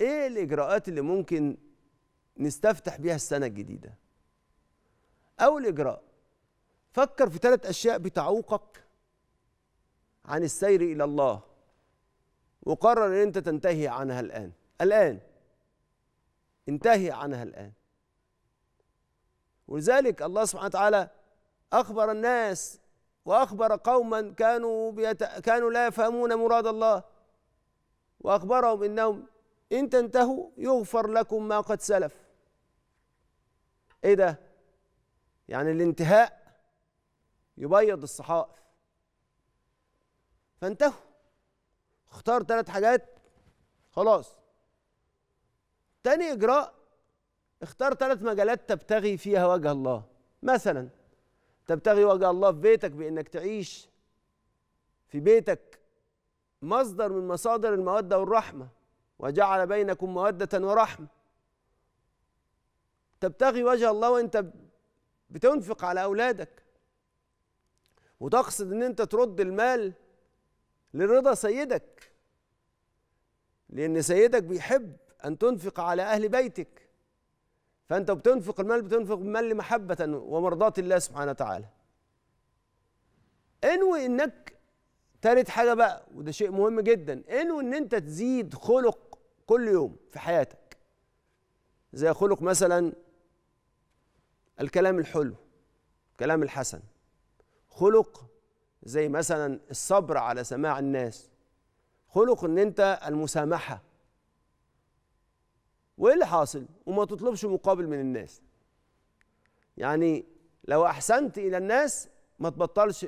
ايه الاجراءات اللي ممكن نستفتح بيها السنه الجديده اول اجراء فكر في ثلاث اشياء بتعوقك عن السير الى الله وقرر ان انت تنتهي عنها الان الان انتهي عنها الان ولذلك الله سبحانه وتعالى اخبر الناس واخبر قوما كانوا بيت... كانوا لا يفهمون مراد الله واخبرهم انهم إن تنتهوا يغفر لكم ما قد سلف إيه ده؟ يعني الانتهاء يبيض الصحائف فانتهوا اختار ثلاث حاجات خلاص تاني إجراء اختار ثلاث مجالات تبتغي فيها وجه الله مثلا تبتغي وجه الله في بيتك بإنك تعيش في بيتك مصدر من مصادر المودة والرحمة وجعل بينكم مودة ورحمة تبتغي وجه الله وانت بتنفق على أولادك وتقصد ان انت ترد المال لرضا سيدك لأن سيدك بيحب أن تنفق على أهل بيتك فأنت بتنفق المال بتنفق المال محبة ومرضاة الله سبحانه وتعالى انوي انك تالت حاجة بقى وده شيء مهم جدا انوي ان انت تزيد خلق كل يوم في حياتك زي خلق مثلا الكلام الحلو الكلام الحسن خلق زي مثلا الصبر على سماع الناس خلق ان انت المسامحه وايه اللي حاصل وما تطلبش مقابل من الناس يعني لو احسنت الى الناس ما تبطلش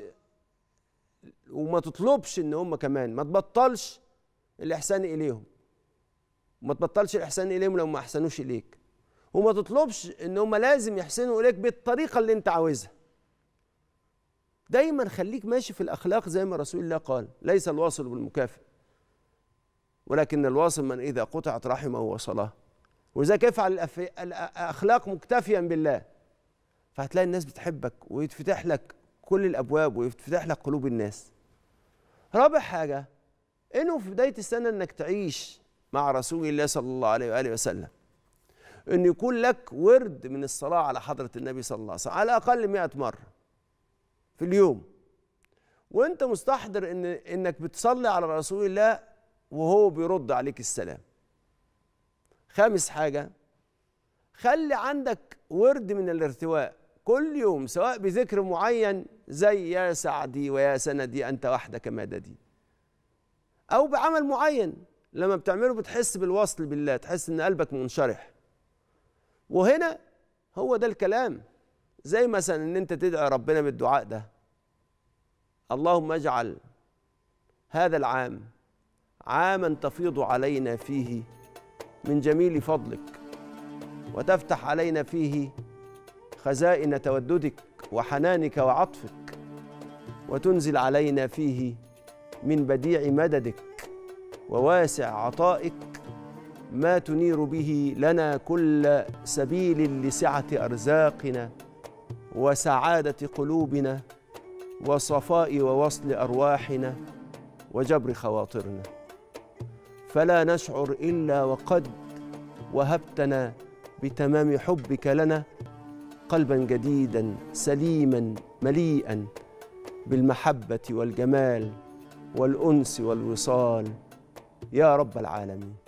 وما تطلبش ان هم كمان ما تبطلش الاحسان اليهم وما تبطلش الاحسان اليهم لو ما احسنوش اليك وما تطلبش ان هم لازم يحسنوا اليك بالطريقه اللي انت عاوزها دايما خليك ماشي في الاخلاق زي ما رسول الله قال ليس الواصل بالمكافئ ولكن الواصل من اذا قطعت رحمه وصلاه ولذلك افعل الاخلاق مكتفيا بالله فهتلاقي الناس بتحبك ويتفتح لك كل الابواب ويتفتح لك قلوب الناس رابع حاجه انه في بدايه السنه انك تعيش مع رسول الله صلى الله عليه وآله وسلم أن يكون لك ورد من الصلاة على حضرة النبي صلى الله عليه وسلم على الأقل 100 مرة في اليوم وأنت مستحضر إن إنك بتصلي على رسول الله وهو بيرد عليك السلام خامس حاجة خلي عندك ورد من الارتواء كل يوم سواء بذكر معين زي يا سعدي ويا سندي أنت وحدك مددي أو بعمل معين لما بتعمله بتحس بالوصل بالله تحس ان قلبك منشرح وهنا هو ده الكلام زي مثلا ان انت تدعي ربنا بالدعاء ده اللهم اجعل هذا العام عاما تفيض علينا فيه من جميل فضلك وتفتح علينا فيه خزائن توددك وحنانك وعطفك وتنزل علينا فيه من بديع مددك وواسع عطائك ما تنير به لنا كل سبيل لسعة أرزاقنا وسعادة قلوبنا وصفاء ووصل أرواحنا وجبر خواطرنا فلا نشعر إلا وقد وهبتنا بتمام حبك لنا قلبا جديدا سليما مليئا بالمحبة والجمال والأنس والوصال يا رب العالمين